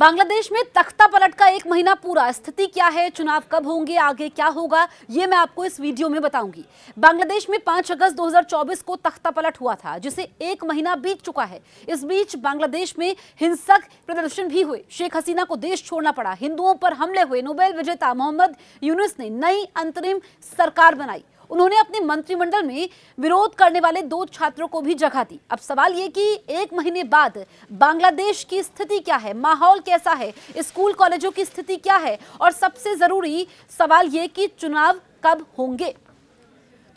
बांग्लादेश में तख्ता पलट का एक महीना पूरा स्थिति क्या है चुनाव कब होंगे आगे क्या होगा ये मैं आपको इस वीडियो में बताऊंगी बांग्लादेश में 5 अगस्त 2024 को तख्ता पलट हुआ था जिसे एक महीना बीत चुका है इस बीच बांग्लादेश में हिंसक प्रदर्शन भी हुए शेख हसीना को देश छोड़ना पड़ा हिंदुओं पर हमले हुए नोबेल विजेता मोहम्मद यूनिस ने नई अंतरिम सरकार बनाई उन्होंने अपने मंत्रिमंडल में विरोध करने वाले दो छात्रों को भी जगह दी अब सवाल ये कि एक महीने बाद बांग्लादेश की स्थिति क्या है माहौल कैसा है स्कूल कॉलेजों की स्थिति क्या है और सबसे जरूरी सवाल ये कि चुनाव कब होंगे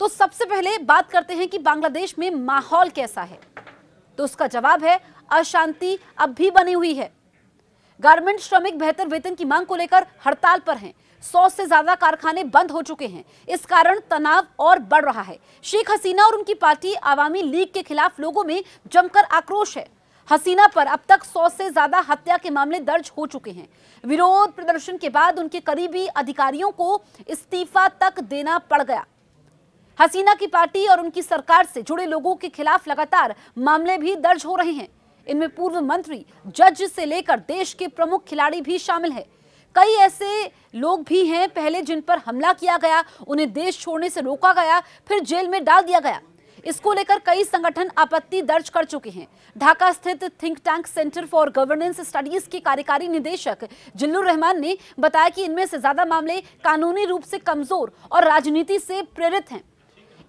तो सबसे पहले बात करते हैं कि बांग्लादेश में माहौल कैसा है तो उसका जवाब है अशांति अब भी बनी हुई है गारमेंट श्रमिक बेहतर वेतन की मांग को लेकर हड़ताल पर हैं सौ से ज्यादा कारखाने बंद हो चुके हैं इस कारण तनाव और बढ़ रहा है शेख हसीना और उनकी पार्टी आवामी लीग के खिलाफ लोगों में जमकर आक्रोश है हसीना पर अब तक सौ से ज्यादा हत्या के मामले दर्ज हो चुके हैं विरोध प्रदर्शन के बाद उनके करीबी अधिकारियों को इस्तीफा तक देना पड़ गया हसीना की पार्टी और उनकी सरकार से जुड़े लोगों के खिलाफ लगातार मामले भी दर्ज हो रहे हैं इनमें पूर्व मंत्री जज से लेकर देश के प्रमुख खिलाड़ी भी शामिल है कई ऐसे लोग भी हैं पहले जिन पर हमला किया गया उन्हें देश छोड़ने से रोका गया फिर जेल में डाल दिया गया इसको लेकर कई संगठन आपत्ति दर्ज कर चुके हैं ढाका स्थित think tank centre for governance studies के कार्यकारी निदेशक जिल्लू रहमान ने बताया कि इनमें से ज्यादा मामले कानूनी रूप से कमजोर और राजनीति से प्रेरित हैं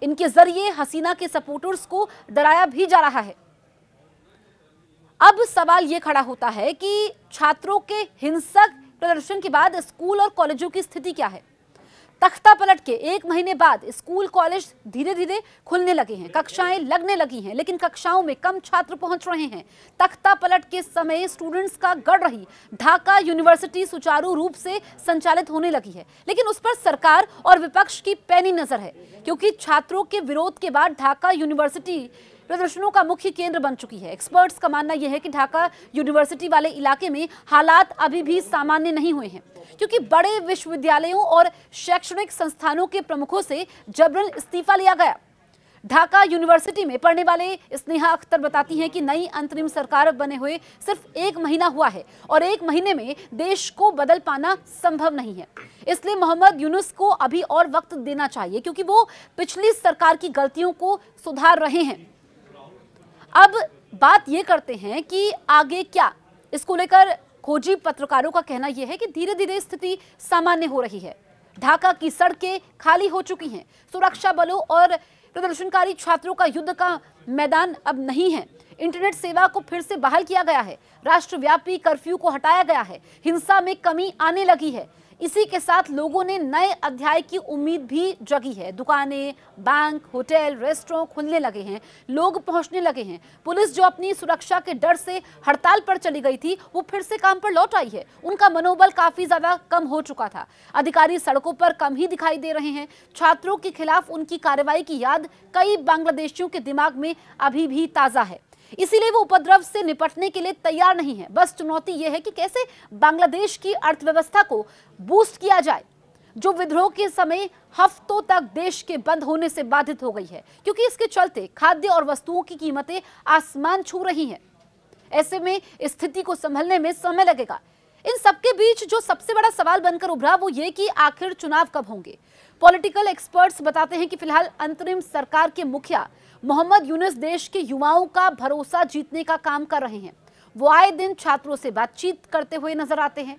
इनके जरिए हसीना के सपोर्टर्स को डराया भी जा रहा है अब सवाल ये खड़ा होता है कि छात्रों के हिंसक प्रदर्शन के बाद स्कूल और कॉलेजों की स्थिति क्या है तख्ता पलट के एक महीने बाद स्कूल कॉलेज धीरे धीरे खुलने लगे हैं कक्षाएं लगने लगी हैं लेकिन कक्षाओं में कम छात्र पहुंच रहे हैं तख्ता पलट के समय स्टूडेंट्स का गढ़ रही ढाका यूनिवर्सिटी सुचारू रूप से संचालित होने लगी है लेकिन उस पर सरकार और विपक्ष की पैनी नजर है क्योंकि छात्रों के विरोध के बाद ढाका यूनिवर्सिटी प्रदर्शनों का मुख्य केंद्र बन चुकी है एक्सपर्ट्स का मानना यह है कि ढाका यूनिवर्सिटी वाले इलाके में हालात अभी भी सामान्य नहीं हुए हैं क्योंकि बड़े विश्वविद्यालयों और शैक्षणिक संस्थानों के प्रमुखों से जबरन इस्तीफा लिया गया ढाका यूनिवर्सिटी में पढ़ने वाले स्नेहा अख्तर बताती हैं कि नई अंतरिम सरकार बने हुए सिर्फ एक महीना हुआ है और एक महीने में देश को बदल पाना संभव नहीं है इसलिए मोहम्मद यूनुस को अभी और वक्त देना चाहिए क्योंकि वो पिछली सरकार की गलतियों को सुधार रहे हैं अब बात ये करते हैं कि आगे क्या इसको लेकर खोजी पत्रकारों का कहना यह है कि धीरे धीरे स्थिति सामान्य हो रही है ढाका की सड़कें खाली हो चुकी हैं सुरक्षा बलों और प्रदर्शनकारी छात्रों का युद्ध का मैदान अब नहीं है इंटरनेट सेवा को फिर से बहाल किया गया है राष्ट्रव्यापी कर्फ्यू को हटाया गया है हिंसा में कमी आने लगी है इसी के साथ लोगों ने नए अध्याय की उम्मीद भी जगी है दुकानें बैंक होटल रेस्टोरों खुलने लगे हैं लोग पहुंचने लगे हैं पुलिस जो अपनी सुरक्षा के डर से हड़ताल पर चली गई थी वो फिर से काम पर लौट आई है उनका मनोबल काफी ज्यादा कम हो चुका था अधिकारी सड़कों पर कम ही दिखाई दे रहे हैं छात्रों के खिलाफ उनकी कार्रवाई की याद कई बांग्लादेशियों के दिमाग में अभी भी ताजा है इसीलिए वो उपद्रव से निपटने के लिए तैयार नहीं है बस चुनौती यह है कि कैसे बांग्लादेश की अर्थव्यवस्था को बूस्ट किया जाए जो विद्रोह के समय हफ्तों तक देश के बंद होने से बाधित हो गई है क्योंकि इसके चलते खाद्य और वस्तुओं की कीमतें आसमान छू रही हैं ऐसे में स्थिति को संभलने में समय लगेगा इन सबके बीच जो सबसे बड़ा सवाल बनकर उभरा वो ये कि आखिर चुनाव कब होंगे पॉलिटिकल एक्सपर्ट्स बताते हैं कि फिलहाल अंतरिम सरकार के मुखिया मोहम्मद यूनिस देश के युवाओं का भरोसा जीतने का काम कर रहे हैं वो आए दिन छात्रों से बातचीत करते हुए नजर आते हैं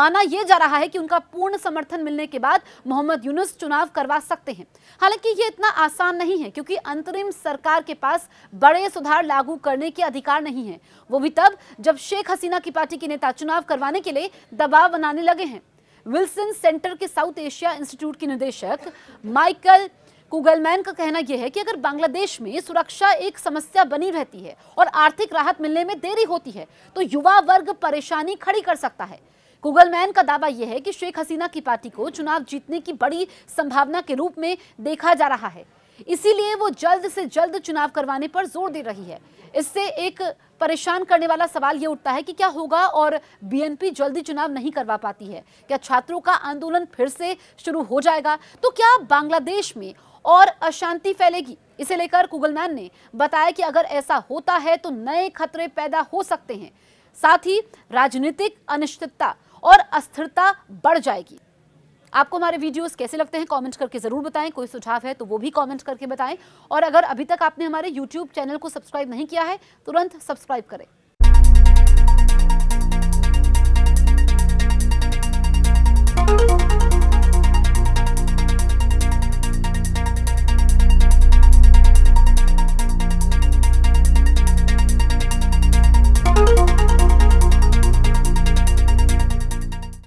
माना यह जा रहा है कि उनका पूर्ण समर्थन मिलने के बाद मोहम्मद यूनुस चुनाव करवा सकते हैं हालांकि ये इतना आसान नहीं है क्योंकि अंतरिम सरकार के पास बड़े सुधार लागू करने के अधिकार नहीं है वो भी तब जब शेख हसीना की पार्टी के नेता चुनाव करवाने के लिए दबाव बनाने लगे हैं विल्सन सेंटर के साउथ एशिया इंस्टीट्यूट के निदेशक माइकल कुगलमैन का कहना यह है कि अगर बांग्लादेश में सुरक्षा एक समस्या बनी रहती है और आर्थिक राहत मिलने में देरी होती है तो युवा वर्ग परेशानी खड़ी कर सकता है कुगलमैन का दावा यह है कि शेख हसीना की पार्टी को चुनाव जीतने की बड़ी संभावना के रूप में देखा जा रहा है इसीलिए वो जल्द से जल्द चुनाव करवाने पर जोर दे रही है इससे एक परेशान करने वाला सवाल ये उठता है कि क्या होगा और बीएनपी जल्दी चुनाव नहीं करवा पाती है क्या छात्रों का आंदोलन फिर से शुरू हो जाएगा तो क्या बांग्लादेश में और अशांति फैलेगी इसे लेकर कुगलमैन ने बताया कि अगर ऐसा होता है तो नए खतरे पैदा हो सकते हैं साथ ही राजनीतिक अनिश्चितता और अस्थिरता बढ़ जाएगी आपको हमारे वीडियोस कैसे लगते हैं कमेंट करके ज़रूर बताएं कोई सुझाव है तो वो भी कमेंट करके बताएं और अगर अभी तक आपने हमारे यूट्यूब चैनल को सब्सक्राइब नहीं किया है तुरंत सब्सक्राइब करें